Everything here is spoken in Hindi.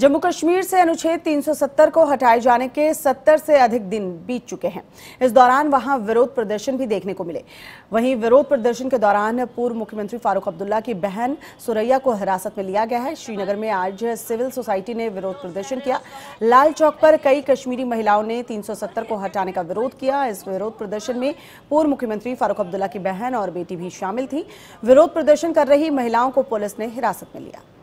जम्मू कश्मीर से अनुच्छेद 370 को हटाए जाने के 70 से अधिक दिन बीत चुके हैं इस दौरान वहां विरोध प्रदर्शन भी देखने को मिले वहीं विरोध प्रदर्शन के दौरान पूर्व मुख्यमंत्री फारूक अब्दुल्ला की बहन सुरैया को हिरासत में लिया गया है श्रीनगर में आज सिविल सोसाइटी ने विरोध प्रदर्शन किया लाल चौक पर कई कश्मीरी महिलाओं ने तीन को हटाने का विरोध किया इस विरोध प्रदर्शन में पूर्व मुख्यमंत्री फारूक अब्दुल्ला की बहन और बेटी भी शामिल थी विरोध प्रदर्शन कर रही महिलाओं को पुलिस ने हिरासत में लिया